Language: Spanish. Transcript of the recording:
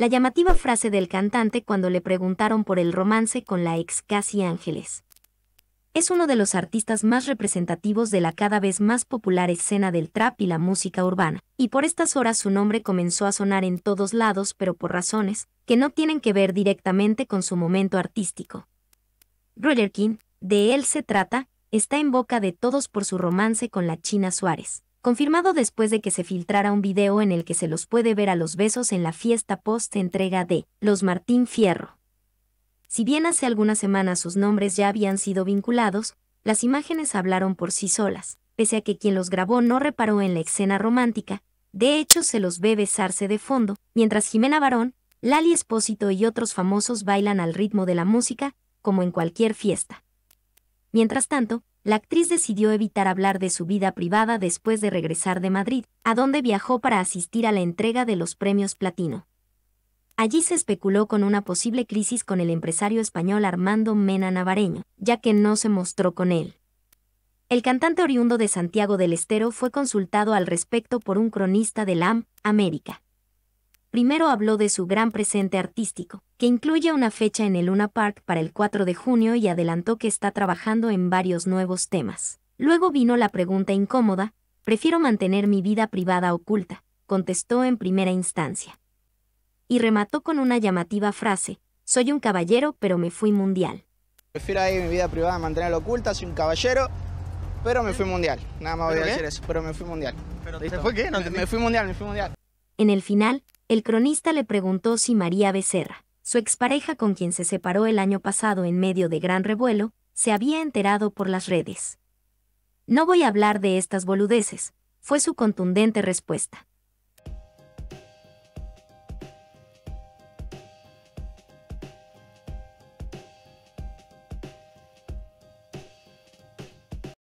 la llamativa frase del cantante cuando le preguntaron por el romance con la ex Casi Ángeles. Es uno de los artistas más representativos de la cada vez más popular escena del trap y la música urbana, y por estas horas su nombre comenzó a sonar en todos lados pero por razones que no tienen que ver directamente con su momento artístico. Roger King, de él se trata, está en boca de todos por su romance con la China Suárez confirmado después de que se filtrara un video en el que se los puede ver a los besos en la fiesta post-entrega de Los Martín Fierro. Si bien hace algunas semanas sus nombres ya habían sido vinculados, las imágenes hablaron por sí solas, pese a que quien los grabó no reparó en la escena romántica, de hecho se los ve besarse de fondo, mientras Jimena Barón, Lali Espósito y otros famosos bailan al ritmo de la música, como en cualquier fiesta. Mientras tanto, la actriz decidió evitar hablar de su vida privada después de regresar de Madrid, a donde viajó para asistir a la entrega de los premios platino. Allí se especuló con una posible crisis con el empresario español Armando Mena Navareño, ya que no se mostró con él. El cantante oriundo de Santiago del Estero fue consultado al respecto por un cronista de LAM, América primero habló de su gran presente artístico, que incluye una fecha en el Luna Park para el 4 de junio y adelantó que está trabajando en varios nuevos temas. Luego vino la pregunta incómoda, prefiero mantener mi vida privada oculta, contestó en primera instancia. Y remató con una llamativa frase, soy un caballero pero me fui mundial. Prefiero ahí mi vida privada mantenerla oculta, soy un caballero, pero me fui mundial. Nada más voy a decir eso, pero me fui mundial. ¿Pero ¿Te fue qué? me fui mundial, me fui mundial. En el final, el cronista le preguntó si María Becerra, su expareja con quien se separó el año pasado en medio de gran revuelo, se había enterado por las redes. No voy a hablar de estas boludeces, fue su contundente respuesta.